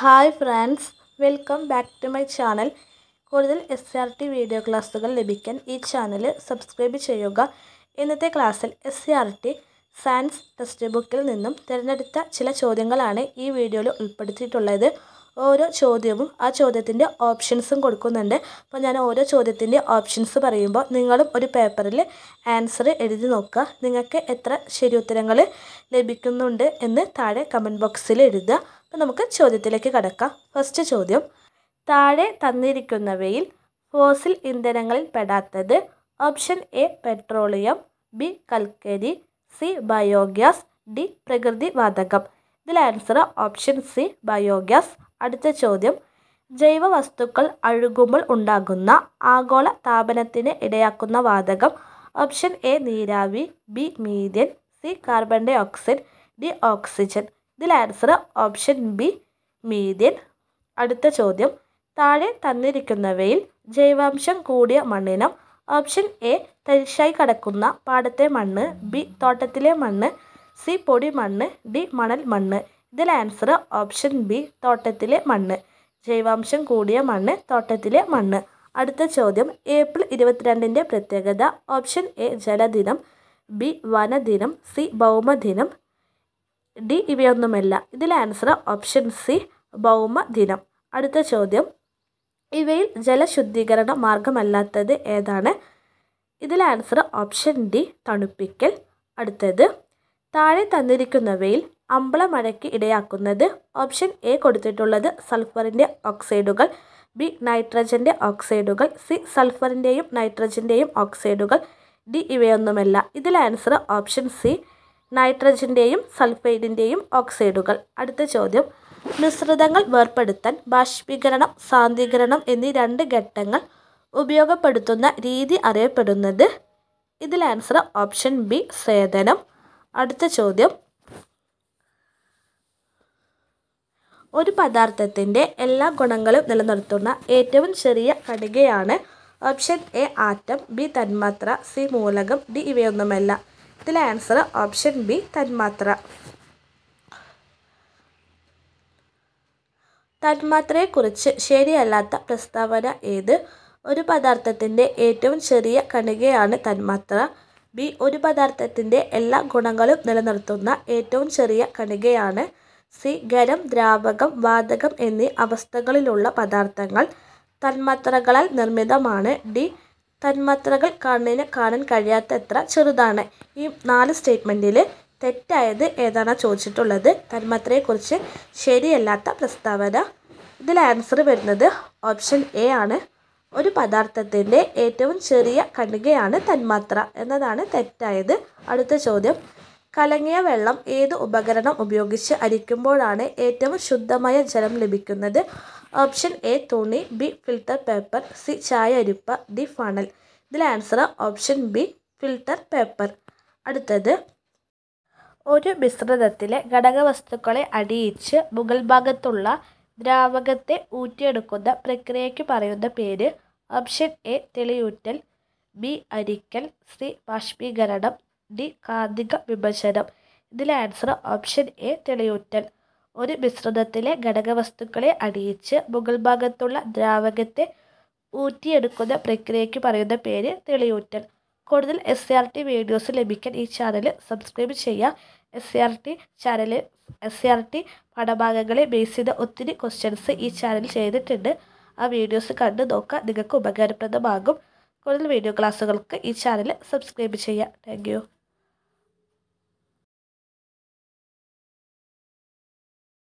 hi friends welcome back to my channel കൂടുതൽ S R T video ക്ലാസ്സുകൾ ലഭിക്കാൻ ഈ ചാനൽ സബ്സ്ക്രൈബ് ചെയ്യുക ഇന്നത്തെ ക്ലാസ്സിൽ S R T science text ബുക്കിൽ നിന്നും തിരഞ്ഞെടുത്ത ചില ചോദ്യങ്ങളാണ് ഈ വീഡിയോയിൽ ഉൾപ്പെടുത്തിയിട്ടുള്ളത് ഓരോ ചോദ്യവും ആ ചോദ്യത്തിൻ്റെ ഓപ്ഷൻസും കൊടുക്കുന്നുണ്ട് അപ്പോൾ ഞാൻ ഓരോ ചോദ്യത്തിൻ്റെ ഓപ്ഷൻസ് പറയുമ്പോൾ നിങ്ങളും ഒരു പേപ്പറിൽ ആൻസർ എഴുതി നോക്കുക നിങ്ങൾക്ക് എത്ര ശരിയുത്തരങ്ങൾ ലഭിക്കുന്നുണ്ട് എന്ന് താഴെ കമൻറ്റ് ബോക്സിൽ എഴുതുക അപ്പം നമുക്ക് ചോദ്യത്തിലേക്ക് കടക്കാം ഫസ്റ്റ് ചോദ്യം താഴെ തന്നിരിക്കുന്നവയിൽ ഫോസിൽ ഇന്ധനങ്ങളിൽ പെടാത്തത് ഓപ്ഷൻ എ പെട്രോളിയം ബി കൽക്കരി സി ബയോഗ്യാസ് ഡി പ്രകൃതി വാതകം ഇതിൽ ആൻസർ ഓപ്ഷൻ സി ബയോഗ്യാസ് അടുത്ത ചോദ്യം ജൈവ വസ്തുക്കൾ അഴുകുമ്പോൾ ഉണ്ടാകുന്ന ആഗോള താപനത്തിന് ഇടയാക്കുന്ന വാതകം ഓപ്ഷൻ എ നീരാവി B methane C carbon dioxide D oxygen ഇതിൽ ആൻസർ ഓപ്ഷൻ ബി മീഥേൻ അടുത്ത ചോദ്യം താഴെ തന്നിരിക്കുന്നവയിൽ ജൈവാംശം കൂടിയ മണ്ണിനം ഓപ്ഷൻ എ തരിശായി കടക്കുന്ന പാടത്തെ മണ്ണ് ബി തോട്ടത്തിലെ മണ്ണ് സി പൊടി മണ്ണ് ഡി മണൽ മണ്ണ് ഇതിൽ ആൻസർ ഓപ്ഷൻ ബി തോട്ടത്തിലെ മണ്ണ് ജൈവാംശം കൂടിയ മണ്ണ് തോട്ടത്തിലെ മണ്ണ് അടുത്ത ചോദ്യം ഏപ്രിൽ ഇരുപത്തിരണ്ടിൻ്റെ പ്രത്യേകത ഓപ്ഷൻ എ ജലദിനം ബി വനദിനം സി ഭൗമദിനം ഡി ഇവയൊന്നുമല്ല ഇതിലെ ആൻസർ ഓപ്ഷൻ സി ഭൗമ ദിനം അടുത്ത ചോദ്യം ഇവയിൽ ജലശുദ്ധീകരണ മാർഗമല്ലാത്തത് ഏതാണ് ഇതിലെ ആൻസർ ഓപ്ഷൻ ഡി തണുപ്പിക്കൽ അടുത്തത് താഴെ തന്നിരിക്കുന്നവയിൽ അമ്പളമഴയ്ക്ക് ഇടയാക്കുന്നത് ഓപ്ഷൻ എ കൊടുത്തിട്ടുള്ളത് സൾഫറിൻ്റെ ഓക്സൈഡുകൾ ബി നൈട്രജൻ്റെ ഓക്സൈഡുകൾ സി സൾഫറിൻ്റെയും നൈട്രജൻ്റെയും ഓക്സൈഡുകൾ ഡി ഇവയൊന്നുമല്ല ഇതിലെ ആൻസർ ഓപ്ഷൻ സി നൈട്രജൻ്റെയും സൾഫൈഡിൻ്റെയും ഓക്സൈഡുകൾ അടുത്ത ചോദ്യം മിശ്രിതങ്ങൾ വേർപ്പെടുത്താൻ ബാഷ്പീകരണം സാന്ദ്രീകരണം എന്നീ രണ്ട് ഘട്ടങ്ങൾ ഉപയോഗപ്പെടുത്തുന്ന രീതി അറിയപ്പെടുന്നത് ഇതിൽ ആൻസർ ഓപ്ഷൻ ബി സേതനം അടുത്ത ചോദ്യം ഒരു പദാർത്ഥത്തിൻ്റെ എല്ലാ ഗുണങ്ങളും നിലനിർത്തുന്ന ഏറ്റവും ചെറിയ ഘടകയാണ് ഓപ്ഷൻ എ ആറ്റം ബി തന്മാത്ര സി മൂലകം ഡി ഇവയൊന്നുമല്ല ഇതിലെ ആൻസർ ഓപ്ഷൻ ബി തന്മാത്ര തന്മാത്രയെക്കുറിച്ച് ശരിയല്ലാത്ത പ്രസ്താവന ഏത് ഒരു പദാർത്ഥത്തിൻ്റെ ഏറ്റവും ചെറിയ കണികയാണ് തന്മാത്ര ബി ഒരു പദാർത്ഥത്തിൻ്റെ എല്ലാ ഗുണങ്ങളും നിലനിർത്തുന്ന ഏറ്റവും ചെറിയ കണികയാണ് സി ഖരം ദ്രാവകം വാതകം എന്നീ അവസ്ഥകളിലുള്ള പദാർത്ഥങ്ങൾ തന്മാത്രകളാൽ നിർമ്മിതമാണ് ഡി തന്മാത്രകൾ കണ്ണിന് കാണാൻ കഴിയാത്തത്ര ചെറുതാണ് ഈ നാല് സ്റ്റേറ്റ്മെൻറ്റിൽ തെറ്റായത് ഏതാണോ ചോദിച്ചിട്ടുള്ളത് തന്മാത്രയെക്കുറിച്ച് ശരിയല്ലാത്ത പ്രസ്താവന ഇതിൽ ആൻസർ വരുന്നത് ഓപ്ഷൻ എ ആണ് ഒരു പദാർത്ഥത്തിൻ്റെ ഏറ്റവും ചെറിയ കണികയാണ് തന്മാത്ര എന്നതാണ് തെറ്റായത് അടുത്ത ചോദ്യം കലങ്ങിയ വെള്ളം ഏത് ഉപകരണം ഉപയോഗിച്ച് അരിക്കുമ്പോഴാണ് ഏറ്റവും ശുദ്ധമായ ജലം ലഭിക്കുന്നത് ഓപ്ഷൻ എ തുണി ബി ഫിൽട്ടർ പേപ്പർ സി ചായ അരിപ്പ ഡി ഫണൽ ഇതിൽ answer option B filter paper അടുത്തത് ഒരു മിശ്രിതത്തിലെ ഘടകവസ്തുക്കളെ അടിയിച്ച് മുകൾ ഭാഗത്തുള്ള ദ്രാവകത്തെ ഊറ്റിയെടുക്കുന്ന പ്രക്രിയയ്ക്ക് പറയുന്ന പേര് ഓപ്ഷൻ എ തെളിയൂറ്റൽ ബി അരിക്കൽ സി ബാഷ്പീകരണം ഡി കാന്തിക വിഭജനം ഇതിലെ ആൻസർ ഓപ്ഷൻ എ തെളിയൂറ്റൽ ഒരു മിശ്രിതത്തിലെ ഘടകവസ്തുക്കളെ അടിയിച്ച് മുകൾ ഭാഗത്തുള്ള ദ്രാവകത്തെ ഊറ്റിയെടുക്കുന്ന പ്രക്രിയയ്ക്ക് പറയുന്ന പേര് തെളിയൂറ്റൽ കൂടുതൽ എസ് ആർ ടി വീഡിയോസ് ലഭിക്കാൻ ഈ ചാനൽ സബ്സ്ക്രൈബ് ചെയ്യുക S R T channel S R T പാഠഭാഗങ്ങളെ ബേസ് ചെയ്ത ഒത്തിരി ക്വസ്റ്റ്യൻസ് ഈ ചാനൽ ചെയ്തിട്ടുണ്ട് ആ വീഡിയോസ് കണ്ടു നോക്കുക നിങ്ങൾക്ക് ഉപകാരപ്രദമാകും കൂടുതൽ വീഡിയോ ക്ലാസ്സുകൾക്ക് ഈ ചാനൽ സബ്സ്ക്രൈബ് ചെയ്യുക താങ്ക്